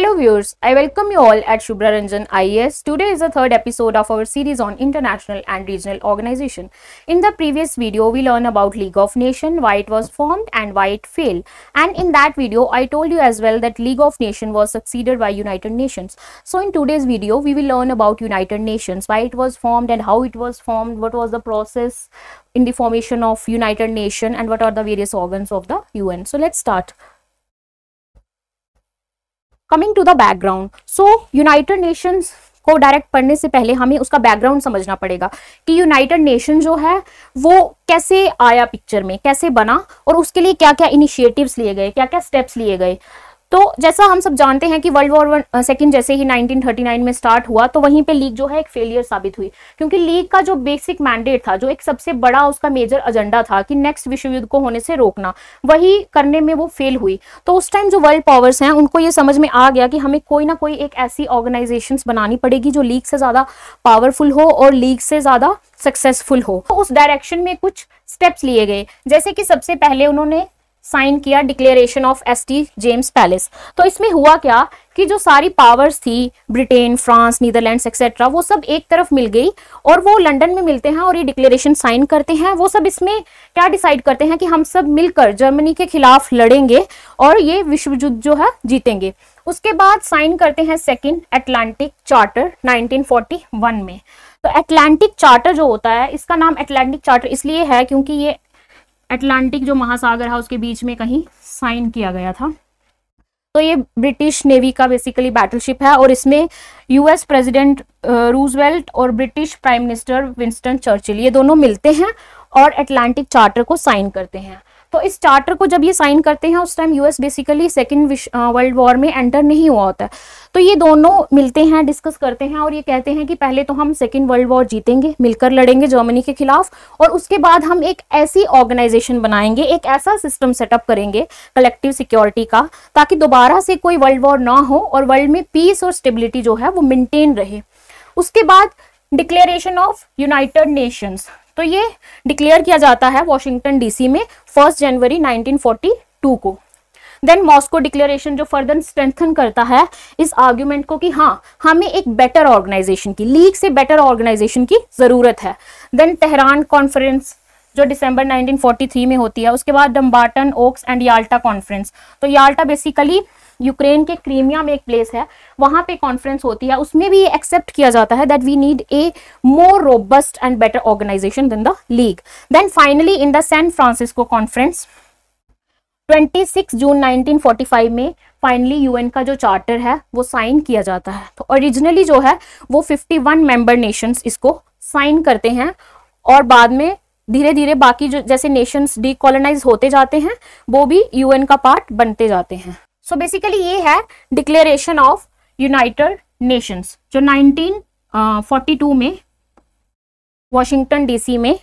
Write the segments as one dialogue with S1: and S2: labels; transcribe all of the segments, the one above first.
S1: Hello viewers, I welcome you all at Shubhra Ranjan IES. Today is the third episode of our series on international and regional organization. In the previous video, we learned about League of Nations, why it was formed and why it failed. And in that video, I told you as well that League of Nations was succeeded by United Nations. So in today's video, we will learn about United Nations, why it was formed and how it was formed, what was the process in the formation of United Nations and what are the various organs of the UN. So let's start. Coming to the background so United Nations को direct पढ़ने से पहले हमें उसका background समझना पड़ेगा कि United nation जो है वो कैसे आया पिक्चर में कैसे बना और उसके लिए क्या क्या इनिशिएटिव्स लिए गए क्या क्या स्टेप्स लिए गए तो जैसा हम सब जानते हैं कि वर्ल्ड वॉर वन सेकेंड जैसे ही 1939 में स्टार्ट हुआ तो वहीं पे लीग जो है एक फेलियर साबित हुई क्योंकि लीग का जो बेसिक मैंडेट था जो एक सबसे बड़ा उसका मेजर एजेंडा था कि नेक्स्ट विश्व युद्ध को होने से रोकना वही करने में वो फेल हुई तो उस टाइम जो वर्ल्ड पावर्स हैं उनको ये समझ में आ गया कि हमें कोई ना कोई एक ऐसी ऑर्गेनाइजेशन बनानी पड़ेगी जो लीग से ज़्यादा पावरफुल हो और लीग से ज़्यादा सक्सेसफुल हो तो उस डायरेक्शन में कुछ स्टेप्स लिए गए जैसे कि सबसे पहले उन्होंने साइन किया declaration of S T James palace तो इसमें हुआ क्या कि जो सारी पावर्स थी ब्रिटेन फ्रांस नीदरलैंड एक्सेट्रा वो सब एक तरफ मिल गई और वो लंदन में मिलते हैं और ये डिक्लेरेशन साइन करते हैं वो सब इसमें क्या डिसाइड करते हैं कि हम सब मिलकर जर्मनी के खिलाफ लड़ेंगे और ये विश्व युद्ध जो है जीतेंगे उसके बाद साइन करते हैं सेकेंड एटलांटिक चार्टर नाइनटीन में तो एटलांटिक चार्टर जो होता है इसका नाम एटलांटिक चार्टर इसलिए है क्योंकि ये अटलांटिक जो महासागर है उसके बीच में कहीं साइन किया गया था तो ये ब्रिटिश नेवी का बेसिकली बैटलशिप है और इसमें यूएस प्रेसिडेंट रूजवेल्ट और British prime minister Winston Churchill ये दोनों मिलते हैं और अटलांटिक चार्टर को साइन करते हैं तो इस चार्टर को जब ये साइन करते हैं उस time US basically second world war में एंटर नहीं हुआ होता है तो ये दोनों मिलते हैं डिस्कस करते हैं और ये कहते हैं कि पहले तो हम सेकेंड वर्ल्ड वॉर जीतेंगे मिलकर लड़ेंगे जर्मनी के खिलाफ और उसके बाद हम एक ऐसी ऑर्गेनाइजेशन बनाएंगे एक ऐसा सिस्टम सेटअप करेंगे कलेक्टिव सिक्योरिटी का ताकि दोबारा से कोई वर्ल्ड वॉर ना हो और वर्ल्ड में पीस और स्टेबिलिटी जो है वो मेनटेन रहे उसके बाद डिक्लेरेशन ऑफ यूनाइटेड नेशंस तो ये डिक्लेयर किया जाता है वॉशिंगटन डीसी में फर्स्ट जनवरी 1942 को देन मॉस्को डिक्लेरेशन जो फर्दर स्ट्रेंथन करता है इस आर्ग्यूमेंट को कि हाँ हमें एक बेटर ऑर्गेनाइजेशन की लीग से बेटर ऑर्गेनाइजेशन की ज़रूरत है देन तेहरान कॉन्फ्रेंस जो दिसंबर 1943 में होती है उसके बाद Dumbarton Oaks and Yalta conference तो याल्टा बेसिकली यूक्रेन के क्रीमिया में एक प्लेस है वहाँ पे कॉन्फ्रेंस होती है उसमें भी ये एक्सेप्ट किया जाता है that we need a more robust and better organisation than the league then finally in the San Francisco conference 26 जून 1945 में फाइनली यूएन का जो चार्टर है वो साइन किया जाता है तो ओरिजिनली जो है वो 51 मेंबर नेशंस इसको साइन करते हैं और बाद में धीरे धीरे बाकी जो जैसे नेशंस डीकोलोनाइज होते जाते हैं वो भी यूएन का पार्ट बनते जाते हैं सो so बेसिकली ये है डिक्लेरेशन ऑफ यूनाइटेड नेशंस जो 1942 uh, में वॉशिंगटन डीसी में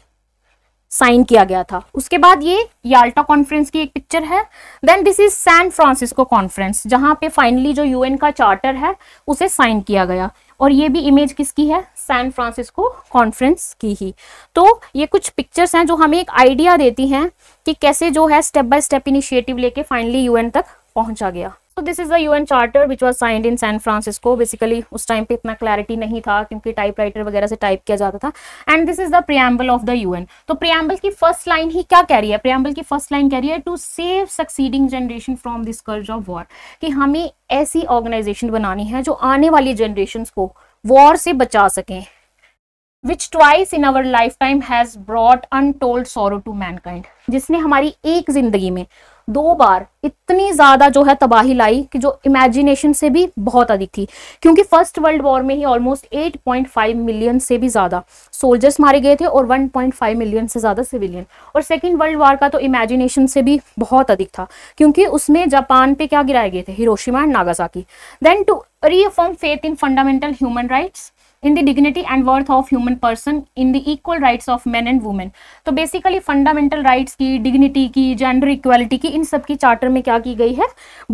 S1: साइन किया गया था उसके बाद ये याल्टा कॉन्फ्रेंस की एक पिक्चर है then this is San Francisco conference जहां पे फाइनली जो यूएन का चार्टर है उसे साइन किया गया और ये भी इमेज किसकी है सैन फ्रांसिस्को कॉन्फ्रेंस की ही तो ये कुछ पिक्चर्स हैं जो हमें एक आइडिया देती हैं कि कैसे जो है स्टेप बाय स्टेप इनिशिएटिव लेके फाइनली यूएन तक पहुंचा गया तो this is the UN charter which was signed in San Francisco basically उस टाइम पे इतना क्लैरिटी नहीं था क्योंकि टाइपराइटर वगैरह से टाइप किया जाता था and this is the preamble of the UN तो प्रियम्बल की फर्स्ट लाइन ही क्या कह रही है प्रियम्बल की फर्स्ट लाइन कह रही है to save succeeding generation from this scourge of war कि हमें ऐसी ऑर्गेनाइजेशन बनानी है जो आने वाली जनरेशन को वॉर से बचा सकें which twice in our life time has brought untold sorrow to mankind जिसने हमारी एक जिंदगी में दो बार इतनी ज्यादा जो है तबाही लाई कि जो इमेजिनेशन से भी बहुत अधिक थी क्योंकि फर्स्ट वर्ल्ड वॉर में ही ऑलमोस्ट 8.5 मिलियन से भी ज्यादा सोल्जर्स मारे गए थे और 1.5 मिलियन से ज्यादा सिविलियन और सेकेंड वर्ल्ड वॉर का तो इमेजिनेशन से भी बहुत अधिक था क्योंकि उसमें जापान पे क्या गिराए गए थे Hiroshima and Nagasaki then to reaffirm faith in fundamental human rights in the dignity and worth of human person in the equal rights of men and women तो बेसिकली फंडामेंटल राइट्स की dignity की gender equality की इन सब की charter में क्या की गई है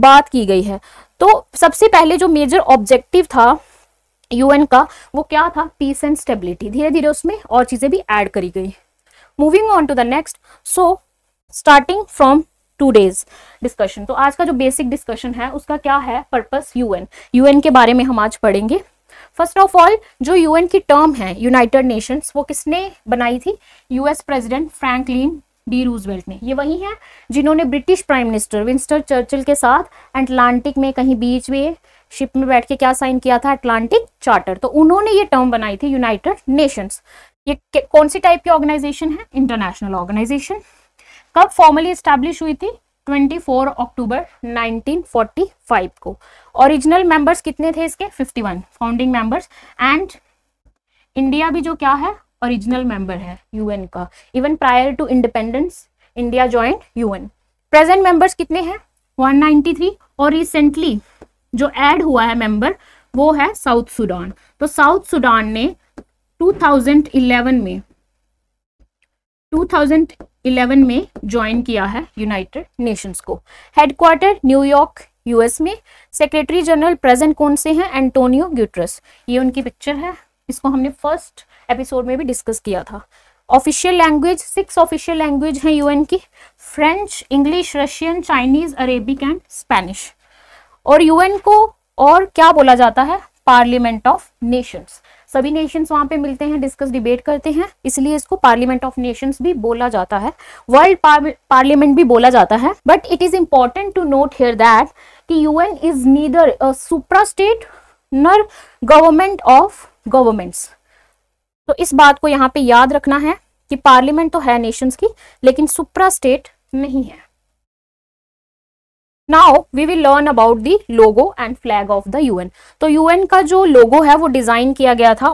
S1: बात की गई है तो सबसे पहले जो मेजर ऑब्जेक्टिव था यूएन का वो क्या था पीस एंड स्टेबिलिटी धीरे धीरे उसमें और चीज़ें भी ऐड करी गई moving on to the next so starting from today's discussion तो आज का जो बेसिक डिस्कशन है उसका क्या है पर्पस यूएन यूएन के बारे में हम आज पढ़ेंगे फर्स्ट ऑफ ऑल जो यूएन की टर्म है यूनाइटेड नेशंस वो किसने बनाई थी US president Franklin D Roosevelt ने ये वही हैं जिन्होंने British prime minister Winston Churchill के साथ अटलांटिक में कहीं बीच में शिप में बैठ के क्या साइन किया था अटलांटिक चार्टर तो उन्होंने ये टर्म बनाई थी यूनाइटेड नेशंस ये कौन सी टाइप की ऑर्गेनाइजेशन है इंटरनेशनल ऑर्गेनाइजेशन कब फॉर्मली इस्टेब्लिश हुई थी 24 अक्टूबर 1945 को ओरिजिनल मेंबर्स कितने थे इसके 51 फाउंडिंग मेंबर्स एंड इंडिया भी जो क्या है ओरिजिनल मेंबर है यूएन का even prior to independence India join UN present members कितने हैं 193 और रिसेंटली जो ऐड हुआ है मेंबर वो है साउथ सूडान तो साउथ सूडान ने 2011 में 2011 में ज्वाइन किया है यूनाइटेड नेशंस को हेडक्वार्टर न्यूयॉर्क यूएस में सेक्रेटरी जनरल प्रेजेंट कौन से हैं एंटोनियो ग्यूट्रस ये उनकी पिक्चर है इसको हमने फर्स्ट एपिसोड में भी डिस्कस किया था official language six official language हैं यूएन की French English Russian Chinese Arabic and Spanish और यूएन को और क्या बोला जाता है पार्लियामेंट ऑफ नेशंस सभी नेशंस वहां पे मिलते हैं डिस्कस डिबेट करते हैं इसलिए इसको पार्लियामेंट ऑफ नेशंस भी बोला जाता है वर्ल्ड पार्लियामेंट भी बोला जाता है but it is important to note here that कि UN is neither supra state nor government of governments तो इस बात को यहाँ पे याद रखना है कि पार्लियामेंट तो है नेशंस की लेकिन सुप्रा स्टेट नहीं है now we will learn about the logo and flag of the UN तो यूएन का जो लोगो है वो डिजाइन किया गया था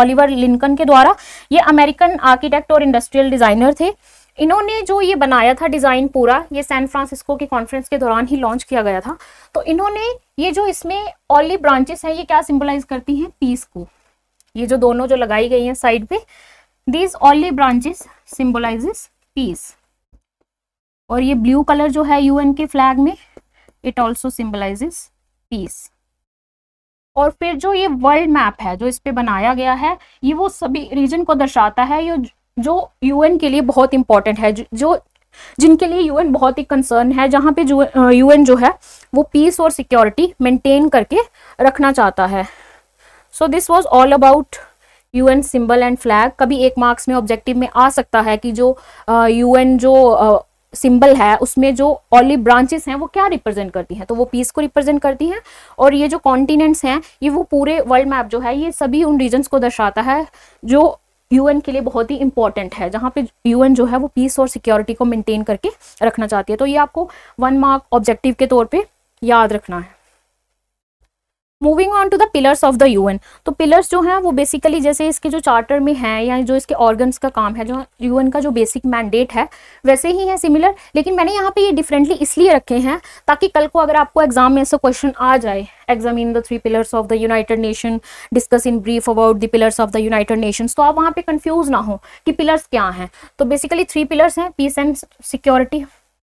S1: ओलिवर लिंकन के द्वारा ये अमेरिकन आर्किटेक्ट और इंडस्ट्रियल डिजाइनर थे इन्होंने जो ये बनाया था डिज़ाइन पूरा ये सैन फ्रांसिस्को के कॉन्फ्रेंस के दौरान ही लॉन्च किया गया था तो इन्होंने ये जो इसमें ऑलि ब्रांचेस हैं ये क्या सिंबलाइज करती हैं पीस को ये जो दोनों जो लगाई गई हैं साइड पे these olive branches symbolises peace और ये ब्लू कलर जो है यूएन के फ्लैग में इट ऑल्सो सिम्बलाइजेस पीस और फिर जो ये वर्ल्ड मैप है जो इस पे बनाया गया है ये वो सभी रीजन को दर्शाता है ये जो यूएन के लिए बहुत इंपॉर्टेंट है जो जिनके लिए यूएन बहुत ही कंसर्न है जहाँ पे जो यूएन जो है वो पीस और सिक्योरिटी मेंटेन करके रखना चाहता है so this was all about UN symbol and flag कभी एक मार्क्स में ऑब्जेक्टिव में आ सकता है कि जो यूएन uh, जो uh, सिंबल है उसमें जो ऑलिव ब्रांचेस हैं वो क्या रिप्रेजेंट करती हैं तो वो पीस को रिप्रेजेंट करती हैं और ये जो कॉन्टिनेंट्स हैं ये वो पूरे वर्ल्ड मैप जो है ये सभी उन रीजन्स को दर्शाता है जो यूएन के लिए बहुत ही इंपॉर्टेंट है जहाँ पे यूएन जो है वो पीस और सिक्योरिटी को मेंटेन करके रखना चाहती है तो ये आपको वन मार्क ऑब्जेक्टिव के तौर पर याद रखना है moving on to the pillars of the N तो पिलर्स जो हैं वो बेसिकली जैसे इसके जो चार्टर में है या जो इसके ऑर्गन्स का काम है जो एन का जो बेसिक मैंडेट है वैसे ही है सिमिलर लेकिन मैंने यहाँ पे ये डिफरेंटली इसलिए रखे हैं ताकि कल को अगर आपको एग्जाम में ऐसा क्वेश्चन आ जाए in the three pillars of the united nation discuss in brief about the pillars of the united nation तो आप वहाँ पे कन्फ्यूज ना हो कि पिलर्स क्या हैं तो बेसिकली थ्री पिलर्स हैं पीस एंड सिक्योरिटी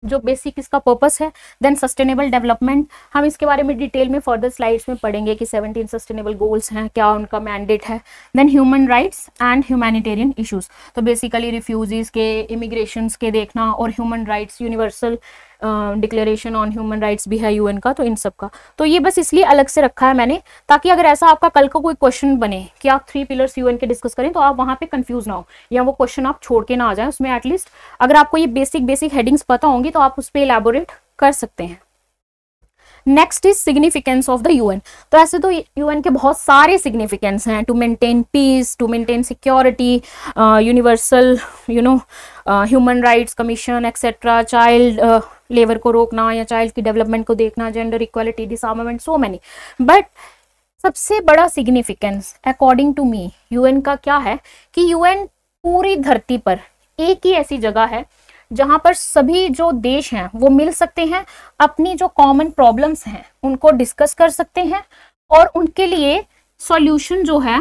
S1: जो बेसिक इसका पर्पस है देन सस्टेनेबल डेवलपमेंट हम इसके बारे में डिटेल में फर्दर स्लाइड्स में पढ़ेंगे कि 17 सस्टेनेबल गोल्स हैं क्या उनका मैंडेट है then human rights and humanitarian issues तो बेसिकली रिफ्यूजीज के इमिग्रेशन के देखना और human rights universal declaration on human rights भी है यूएन का तो इन सब का तो ये बस इसलिए अलग से रखा है मैंने ताकि अगर ऐसा आपका कल का कोई क्वेश्चन बने कि आप थ्री पिलर्स यूएन के डिस्कस करें तो आप वहाँ पे कंफ्यूज ना हो या वो क्वेश्चन आप छोड़ के ना आ जाए उसमें एटलीस्ट अगर आपको ये बेसिक बेसिक हेडिंग्स पता होंगी तो आप उस पर इलेबोरेट कर सकते हैं next is significance of the UN तो ऐसे तो यूएन के बहुत सारे सिग्निफिकेंस हैं to maintain peace to maintain security universal you know human rights commission etcetera child labour को रोकना या चाइल्ड की डेवलपमेंट को देखना gender equality disarmament so many but सबसे बड़ा significance according to me UN का क्या है कि यूएन पूरी धरती पर एक ही ऐसी जगह है जहां पर सभी जो देश हैं वो मिल सकते हैं अपनी जो कॉमन प्रॉब्लम्स हैं उनको डिस्कस कर सकते हैं और उनके लिए सॉल्यूशन जो है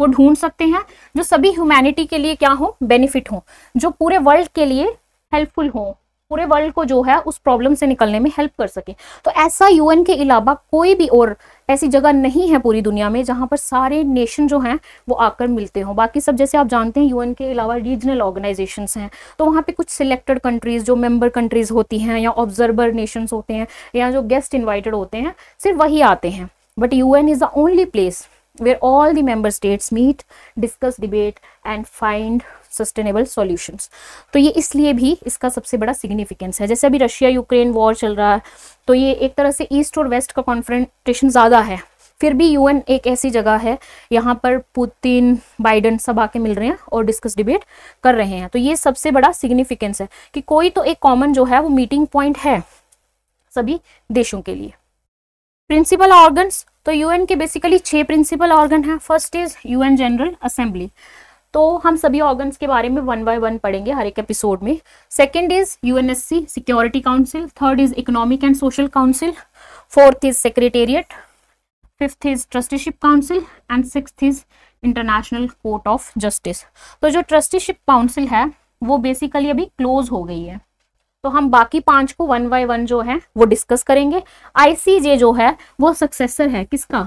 S1: वो ढूंढ सकते हैं जो सभी ह्यूमैनिटी के लिए क्या हो बेनिफिट हो जो पूरे वर्ल्ड के लिए हेल्पफुल हो पूरे वर्ल्ड को जो है उस प्रॉब्लम से निकलने में हेल्प कर सके तो ऐसा यूएन के अलावा कोई भी और ऐसी जगह नहीं है पूरी दुनिया में जहां पर सारे नेशन जो हैं वो आकर मिलते हों बाकी सब जैसे आप जानते हैं यूएन के अलावा रीजनल ऑर्गेनाइजेशन हैं तो वहाँ पे कुछ सिलेक्टेड कंट्रीज़ जो मेंबर कंट्रीज़ होती हैं या ऑब्जर्वर नेशंस होते हैं या जो गेस्ट इन्वाइटेड होते हैं सिर्फ वही आते हैं but U N is the only place where all the member states meet discuss debate and find sustainable solutions तो ये इसलिए भी इसका सबसे बड़ा सिग्निफिकेंस है जैसे अभी रशिया यूक्रेन वॉर चल रहा है तो ये एक तरह से ईस्ट और वेस्ट का कॉन्फ्रेंटेशन ज़्यादा है फिर भी यूएन एक ऐसी जगह है यहाँ पर पुतिन बाइडन सब आके मिल रहे हैं और डिस्कस डिबेट कर रहे हैं तो ये सबसे बड़ा सिग्निफिकेंस है कि कोई तो एक कॉमन जो है वो मीटिंग पॉइंट है सभी देशों के लिए प्रिंसिपल ऑर्गन्स तो यूएन के बेसिकली छह प्रिंसिपल ऑर्गन हैं first is UN general assembly तो हम सभी ऑर्गन्स के बारे में वन बाय वन पढ़ेंगे हर एक एपिसोड में second is UNSC security council third is economic and social council fourth is secretariat fifth is trusteeship council and six is international court of justice तो जो ट्रस्टीशिप काउंसिल है वो basically अभी close हो गई है तो हम बाकी पांच को वन बाय वन जो है वो डिस्कस करेंगे आईसीजे जो है वो सक्सेसर है किसका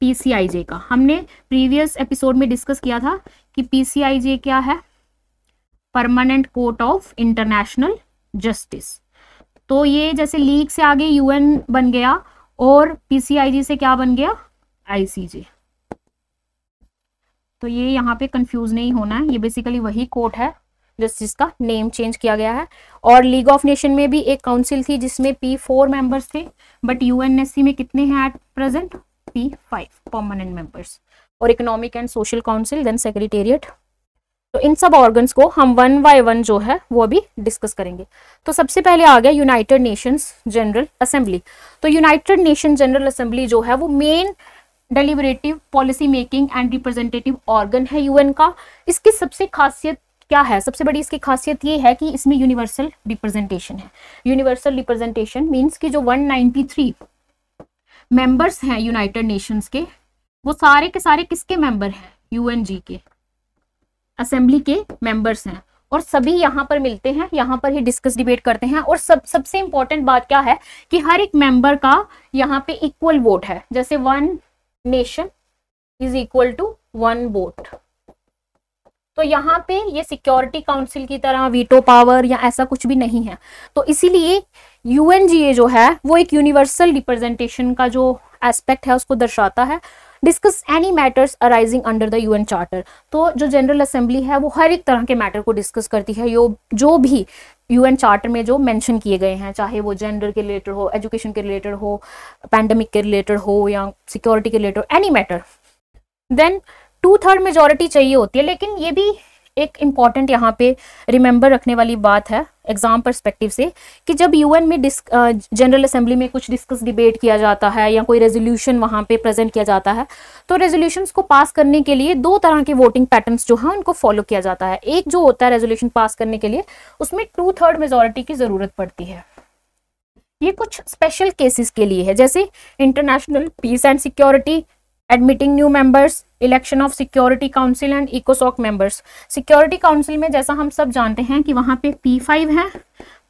S1: पीसीआईजे का हमने प्रीवियस एपिसोड में डिस्कस किया था कि पीसीआईजे क्या है permanent court of international justice तो ये जैसे लीग से आगे यूएन बन गया और पीसीआईजी से क्या बन गया आईसीजे तो ये यहाँ पे कंफ्यूज नहीं होना है ये बेसिकली वही कोर्ट है जिस जिसका नेम चेंज किया गया है और लीग ऑफ नेशन में भी एक काउंसिल थी जिसमें पी फोर मेंबर्स थे बट यूएनएससी में कितने हैं at present P five permanent members और economic and social council then secretariat तो इन सब ऑर्गन्स को हम वन बाय वन जो है वो अभी डिस्कस करेंगे तो सबसे पहले आ गया यूनाइटेड नेशंस जनरल असेंबली तो यूनाइटेड नेशन जनरल असेंबली जो है वो main deliberative policy making and representative organ है यूएन का इसकी सबसे खासियत क्या है सबसे बड़ी इसकी खासियत ये है कि इसमें यूनिवर्सल रिप्रेजेंटेशन है यूनिवर्सल रिप्रेजेंटेशन मीन्स कि जो 193 मेंबर्स हैं यूनाइटेड नेशंस के वो सारे के सारे किसके मेंबर हैं यूएनजी के असेंबली के मेंबर्स हैं और सभी यहाँ पर मिलते हैं यहां पर ही डिस्कस डिबेट करते हैं और सब सबसे इंपॉर्टेंट बात क्या है कि हर एक मेंबर का यहाँ पे इक्वल वोट है जैसे one nation is equal to one vote तो यहाँ पे ये सिक्योरिटी काउंसिल की तरह वीटो पावर या ऐसा कुछ भी नहीं है तो इसीलिए यूएनजीए जो है वो एक यूनिवर्सल रिप्रेजेंटेशन का जो एस्पेक्ट है उसको दर्शाता है discuss any matters arising under the UN charter तो जो जनरल असेंबली है वो हर एक तरह के मैटर को डिस्कस करती है यो जो भी यूएन चार्टर में जो मेंशन किए गए हैं चाहे वो जेंडर के रिलेटेड हो एजुकेशन के रिलेटेड हो पैंडमिक के रिलेटेड हो या सिक्योरिटी के related any matter then two third majority चाहिए होती है लेकिन ये भी एक इम्पॉर्टेंट यहाँ पे रिमेंबर रखने वाली बात है एग्जाम परस्पेक्टिव से कि जब यूएन में डिस्क जनरल असेंबली में कुछ डिस्कस डिबेट किया जाता है या कोई रेजोल्यूशन वहाँ पे प्रेजेंट किया जाता है तो रेजोल्यूशंस को पास करने के लिए दो तरह के वोटिंग पैटर्न्स जो हैं उनको फॉलो किया जाता है एक जो होता है रेजोल्यूशन पास करने के लिए उसमें टू थर्ड मेजोरिटी की ज़रूरत पड़ती है ये कुछ स्पेशल केसेस के लिए है जैसे international peace and security admitting new members election of security council and इकोसॉक मेंबर्स सिक्योरिटी काउंसिल में जैसा हम सब जानते हैं कि वहां पे पी फाइव है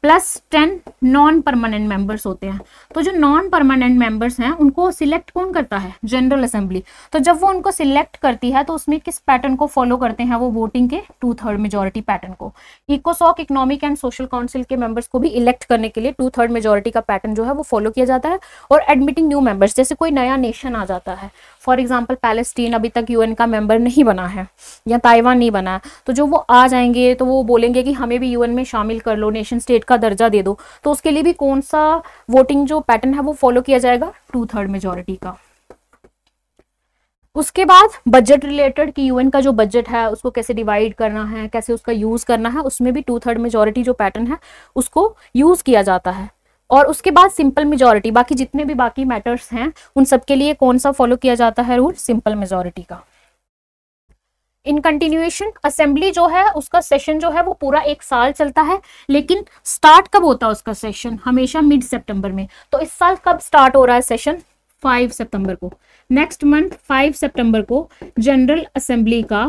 S1: plus ten non permanent members होते हैं तो जो नॉन परमानेंट मेंबर्स हैं उनको सिलेक्ट कौन करता है जनरल असेंबली तो जब वो उनको सिलेक्ट करती है तो उसमें किस पैटर्न को फॉलो करते हैं वो वोटिंग के टू थर्ड मेजोरिटी पैटर्न को इकोसॉक इकोनॉमिक एंड सोशल काउंसिल के मेंबर्स को भी इलेक्ट करने के लिए टू थर्ड मेजोरिटी का पैटर्न जो है वो फॉलो किया जाता है और एडमिटिंग न्यू मेंबर्स जैसे कोई नया नेशन आ जाता है फॉर एग्जाम्पल पैलेस्टीन अभी तक यूएन का मेंबर नहीं बना है या ताइवान नहीं बना है तो जो वो आ जाएंगे तो वो बोलेंगे कि हमें भी यूएन में शामिल कर लो नेशन स्टेट का का दर्जा दे दो तो उसके लिए भी कौन सा वोटिंग जो पैटर्न है वो फॉलो किया जाएगा टू थर्ड मेजोरिटी का उसके बाद बजट रिलेटेड कि यूएन का जो बजट है उसको कैसे डिवाइड करना है कैसे उसका यूज करना है उसमें भी टू थर्ड मेजोरिटी जो पैटर्न है उसको यूज किया जाता है और उसके बाद सिंपल मेजोरिटी बाकी जितने भी बाकी मैटर्स हैं उन सबके लिए कौन सा फॉलो किया जाता है रूल सिंपल मेजोरिटी का इन कंटिन्यूएशन असेंबली जो है उसका सेशन जो है वो पूरा एक साल चलता है लेकिन स्टार्ट कब होता है उसका सेशन हमेशा मिड सितंबर में तो इस साल कब स्टार्ट हो रहा है सेशन फाइव सितंबर को नेक्स्ट मंथ फाइव सितंबर को जनरल असेंबली का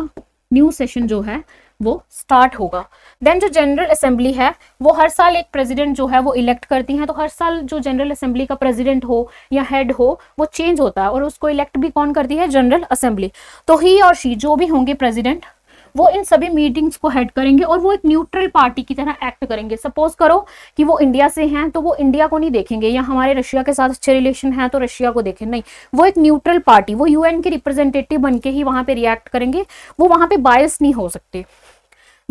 S1: न्यू सेशन जो है वो स्टार्ट होगा देन जो जनरल असेंबली है वो हर साल एक प्रेसिडेंट जो है वो इलेक्ट करती हैं तो हर साल जो जनरल असेंबली का प्रेसिडेंट हो या हेड हो वो चेंज होता है और उसको इलेक्ट भी कौन करती है जनरल असेंबली तो ही और शी जो भी होंगे प्रेसिडेंट वो इन सभी मीटिंग्स को हेड करेंगे और वो एक न्यूट्रल पार्टी की तरह एक्ट करेंगे सपोज करो कि वो इंडिया से हैं तो वो इंडिया को नहीं देखेंगे या हमारे रशिया के साथ अच्छे रिलेशन हैं तो रशिया को देखें नहीं वो एक न्यूट्रल पार्टी वो यूएन के रिप्रेजेंटेटिव बन के ही वहाँ पे रिएक्ट करेंगे वो वहाँ पे बायस नहीं हो सकते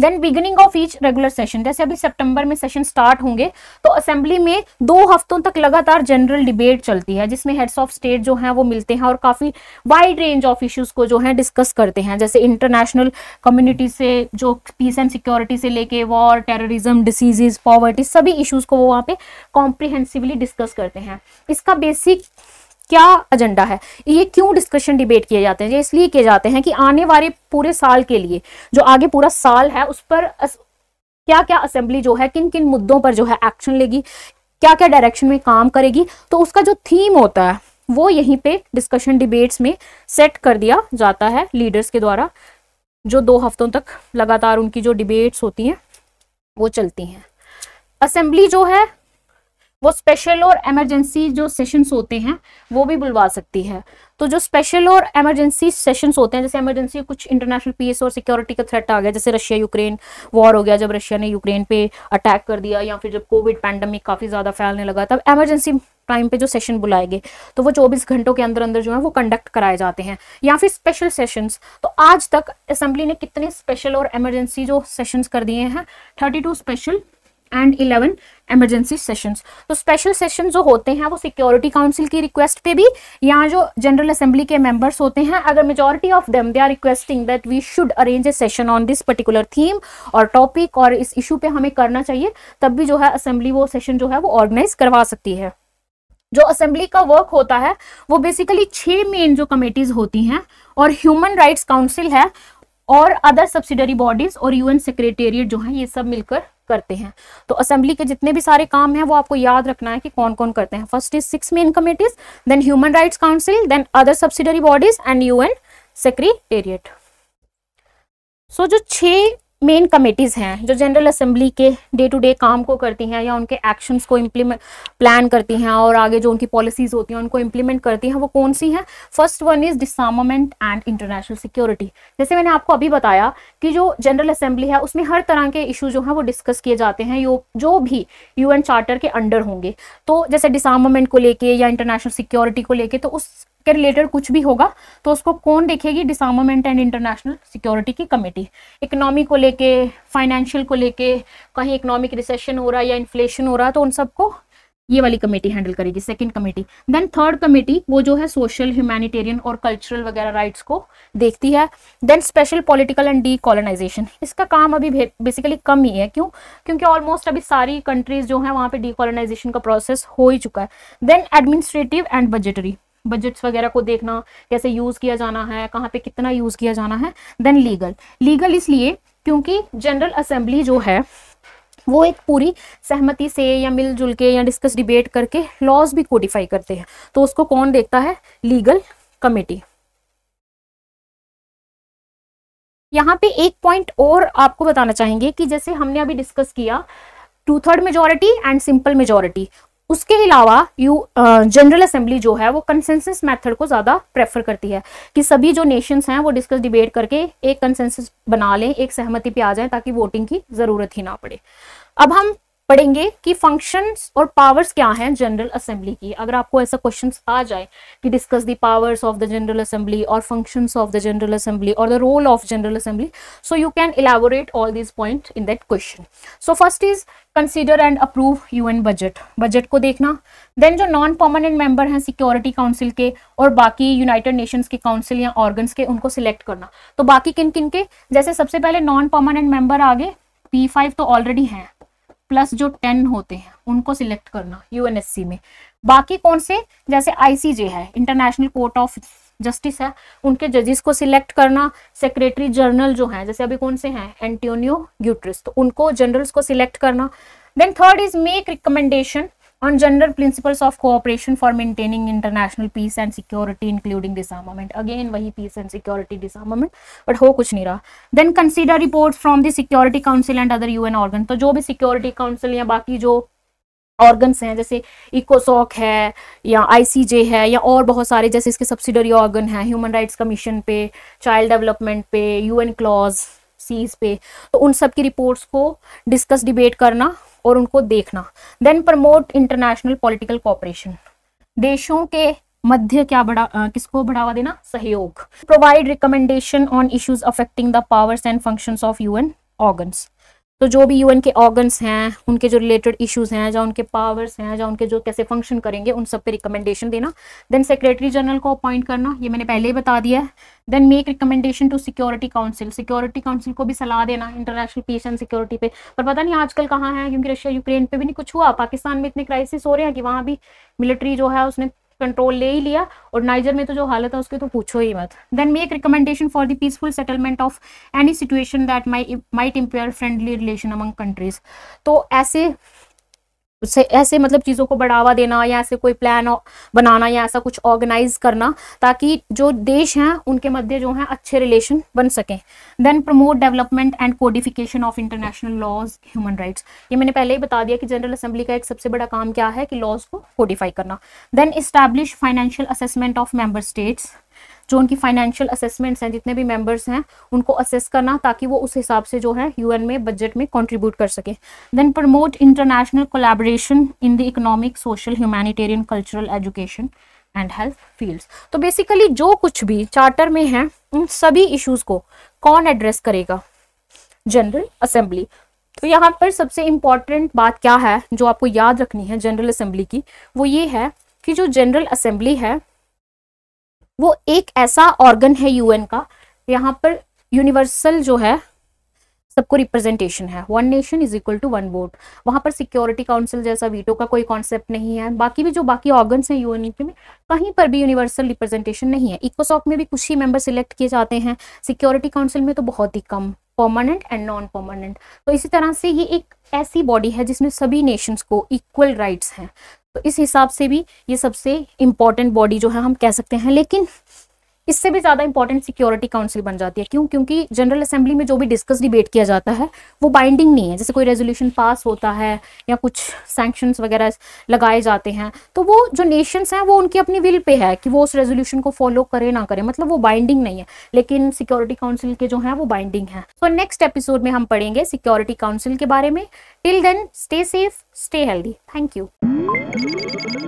S1: then beginning of each regular session जैसे अभी सेप्टेम्बर में सेशन स्टार्ट होंगे तो असेंबली में दो हफ्तों तक लगातार जनरल डिबेट चलती है जिसमें हेड्स ऑफ स्टेट जो हैं वो मिलते हैं और काफ़ी वाइड रेंज ऑफ इश्यूज को जो है डिस्कस करते हैं जैसे इंटरनेशनल कम्युनिटी से जो पीस एंड सिक्योरिटी से लेके वॉर टेररिज्म डिसीजेज पॉवर्टी सभी इशूज़ को वो वहाँ पे कॉम्प्रिहेंसिवली डिस्कस करते हैं इसका बेसिक क्या एजेंडा है ये क्यों डिस्कशन डिबेट किए जाते हैं ये इसलिए किए जाते हैं कि आने वाले पूरे साल के लिए जो आगे पूरा साल है उस पर अस, क्या क्या असेंबली जो है किन किन मुद्दों पर जो है एक्शन लेगी क्या क्या डायरेक्शन में काम करेगी तो उसका जो थीम होता है वो यहीं पे डिस्कशन डिबेट्स में सेट कर दिया जाता है लीडर्स के द्वारा जो दो हफ्तों तक लगातार उनकी जो डिबेट्स होती हैं वो चलती हैं असेंबली जो है वो स्पेशल और इमरजेंसी जो सेशंस होते हैं वो भी बुलवा सकती है तो जो स्पेशल और इमरजेंसी सेशंस होते हैं जैसे इमरजेंसी कुछ इंटरनेशनल पीस और सिक्योरिटी का थ्रेट आ गया जैसे रशिया यूक्रेन वॉर हो गया जब रशिया ने यूक्रेन पे अटैक कर दिया या फिर जब कोविड पैंडमिक काफ़ी ज़्यादा फैलने लगा तब एमरजेंसी टाइम पे जो सेशन बुलाए गए तो वो 24 घंटों के अंदर अंदर जो है वो कंडक्ट कराए जाते हैं या फिर स्पेशल सेशंस तो आज तक असेंबली ने कितने स्पेशल और इमरजेंसी जो सेशंस कर दिए हैं 32 special and eleven emergency sessions तो स्पेशल सेशन जो होते हैं वो सिक्योरिटी काउंसिल की रिक्वेस्ट पे भी यहाँ जो जनरल असेंबली के मेंबर्स होते हैं अगर majority of them they are requesting that we should arrange a session on this particular theme और टॉपिक और इस इशू पे हमें करना चाहिए तब भी जो है असेंबली वो सेशन जो है वो ऑर्गेनाइज करवा सकती है जो असेंबली का वर्क होता है वो बेसिकली छह मेन जो कमेटीज होती हैं और ह्यूमन राइट्स काउंसिल है और अदर सब्सिडरी बॉडीज और यूएन सेक्रेटेरिएट जो है ये सब मिलकर करते हैं तो असेंबली के जितने भी सारे काम हैं वो आपको याद रखना है कि कौन कौन करते हैं first is six main committees then human rights council then other subsidiary bodies and UN secretariat so जो छह मेन कमेटीज़ हैं जो जनरल असेंबली के डे टू डे काम को करती हैं या उनके एक्शंस को इम्प्लीमेंट प्लान करती हैं और आगे जो उनकी पॉलिसीज़ होती हैं उनको इम्प्लीमेंट करती हैं वो कौन सी हैं first one is disarmament and international security जैसे मैंने आपको अभी बताया कि जो जनरल असेंबली है उसमें हर तरह के इशू जो हैं वो डिस्कस किए जाते हैं जो भी यू चार्टर के अंडर होंगे तो जैसे डिसार्मामेंट को लेकर या इंटरनेशनल सिक्योरिटी को लेके तो उस के रिलेटेड कुछ भी होगा तो उसको कौन देखेगी डिसार्मामेंट एंड इंटरनेशनल सिक्योरिटी की कमेटी इकोनॉमी को लेके फाइनेंशियल को लेके कहीं इकोनॉमिक रिसेशन हो रहा है या इन्फ्लेशन हो रहा है तो उन सबको ये वाली कमेटी हैंडल करेगी second committee then third committee वो जो है सोशल ह्यूमैनिटेरियन और कल्चरल वगैरह राइट्स को देखती है then special political and D इसका काम अभी बेसिकली कम ही है क्यों क्योंकि ऑलमोस्ट अभी सारी कंट्रीज जो हैं वहाँ पे डी का प्रोसेस हो ही चुका है then administrative and budgetary budgets वगैरह को देखना कैसे यूज़ किया जाना है कहाँ पे कितना यूज़ किया जाना है देन लीगल लीगल इसलिए क्योंकि जनरल असेंबली जो है वो एक पूरी सहमति से या मिलजुल के या डिस्कस डिबेट करके लॉज भी कोडिफाई करते हैं तो उसको कौन देखता है लीगल कमेटी यहाँ पे एक पॉइंट और आपको बताना चाहेंगे कि जैसे हमने अभी डिस्कस किया two third majority and simple majority उसके अलावा यू जनरल असेंबली जो है वो कंसेंसस मेथड को ज़्यादा प्रेफर करती है कि सभी जो नेशंस हैं वो डिस्कस डिबेट करके एक कंसेंसस बना लें एक सहमति पे आ जाए ताकि वोटिंग की ज़रूरत ही ना पड़े अब हम पढ़ेंगे कि फंक्शंस और पावर्स क्या हैं जनरल असेंबली की अगर आपको ऐसा क्वेश्चन आ जाए कि discuss the powers of the general assembly और functions of the general assembly और the role of general assembly so you can elaborate all this point in that question so first is consider and approve UN budget budget को देखना then जो non permanent member हैं security council के और बाकी united nations के council या organs के उनको सिलेक्ट करना तो बाकी किन किन के जैसे सबसे पहले नॉन परमानेंट मेंबर आगे पी फाइव तो ऑलरेडी हैं प्लस जो टेन होते हैं उनको सिलेक्ट करना यूएनएससी में बाकी कौन से जैसे आईसीजे है इंटरनेशनल कोर्ट ऑफ जस्टिस है उनके जजेस को सिलेक्ट करना सेक्रेटरी जनरल जो है जैसे अभी कौन से हैं एंटोनियो ग्यूट्रिस तो उनको जनरल्स को सिलेक्ट करना then third is make recommendation on general principles of cooperation for maintaining international peace and security including disarmament again wahi peace and security disarmament but ho kuch nahi raha then consider reports from the security council and other un organ to jo bhi security council ya baki jo organs हैं जैसे इकोसॉक है या ICJ है या और बहुत सारे जैसे इसके सब्सिडरी ऑर्गन हैं ह्यूमन राइट्स कमीशन पे चाइल्ड डेवलपमेंट पे यूएन क्लॉज सीज पे तो उन सब की रिपोर्ट्स को डिस्कस डिबेट करना और उनको देखना then promote international political cooperation देशों के मध्य क्या बढ़ा आ, किसको बढ़ावा देना सहयोग provide recommendation on issues affecting the powers and functions of UN organs तो जो भी यूएन के ऑर्गन्स हैं उनके जो रिलेटेड इश्यूज हैं या उनके पावर्स हैं या उनके जो कैसे फंक्शन करेंगे उन सब पे रिकमेंडेशन देना देन सेक्रेटरी जनरल को अपॉइंट करना ये मैंने पहले ही बता दिया है then make recommendation to security council security council को भी सलाह देना इंटरनेशनल पीस एंड सिक्योरिटी पे पर पता नहीं आजकल कहाँ है क्योंकि रशिया यूक्रेन पे भी नहीं कुछ हुआ पाकिस्तान में इतने क्राइसिस हो रहे हैं कि वहाँ भी मिलिट्री जो है उसने कंट्रोल ले ही लिया और नाइजर में तो जो हालत है उसके तो पूछो ही मत then make recommendation for the peaceful settlement of any situation that may might impair friendly relation among countries तो ऐसे से ऐसे मतलब चीज़ों को बढ़ावा देना या ऐसे कोई प्लान बनाना या ऐसा कुछ ऑर्गेनाइज करना ताकि जो देश हैं उनके मध्य जो हैं अच्छे रिलेशन बन सकें then promote development and codification of international laws human rights ये मैंने पहले ही बता दिया कि जनरल असेंबली का एक सबसे बड़ा काम क्या है कि लॉज को कोडिफाई करना then establish financial assessment of member states जो उनकी फाइनेंशियल असेसमेंट्स हैं जितने भी मेंबर्स हैं उनको असेस करना ताकि वो उस हिसाब से जो है यूएन में बजट में कंट्रीब्यूट कर सके then promote international collaboration in the economic social humanitarian cultural education and health fields तो बेसिकली जो कुछ भी चार्टर में है उन सभी इशूज को कौन एड्रेस करेगा जनरल असेंबली तो यहाँ पर सबसे इम्पॉर्टेंट बात क्या है जो आपको याद रखनी है जनरल असेंबली की वो ये है कि जो जनरल असेंबली है वो एक ऐसा ऑर्गन है यूएन का यहाँ पर यूनिवर्सल जो है सबको रिप्रेजेंटेशन है one nation is equal to one vote वहाँ पर सिक्योरिटी काउंसिल जैसा वीटो का कोई कॉन्सेप्ट नहीं है बाकी भी जो बाकी ऑर्गन्स हैं यूएन में कहीं पर भी यूनिवर्सल रिप्रेजेंटेशन नहीं है इकोसॉक में भी कुछ ही मेंबर सिलेक्ट किए जाते हैं सिक्योरिटी काउंसिल में तो बहुत ही कम परमानेंट एंड नॉन परमानेंट तो इसी तरह से ये एक ऐसी बॉडी है जिसमें सभी नेशंस को इक्वल राइट्स हैं तो इस हिसाब से भी ये सबसे इंपॉर्टेंट बॉडी जो है हम कह सकते हैं लेकिन इससे भी ज़्यादा इंपॉर्टेंट सिक्योरिटी काउंसिल बन जाती है क्यों क्योंकि जनरल असेंबली में जो भी डिस्कस डिबेट किया जाता है वो बाइंडिंग नहीं है जैसे कोई रेजोल्यूशन पास होता है या कुछ सैंक्शन वगैरह लगाए जाते हैं तो वो जो नेशंस हैं वो उनकी अपनी विल पे है कि वो उस रेजोल्यूशन को फॉलो करे ना करें मतलब वो बाइंडिंग नहीं है लेकिन सिक्योरिटी काउंसिल के जो है वो बाइंडिंग है तो नेक्स्ट एपिसोड में हम पढ़ेंगे सिक्योरिटी काउंसिल के बारे में till then stay safe stay healthy thank you Thank you.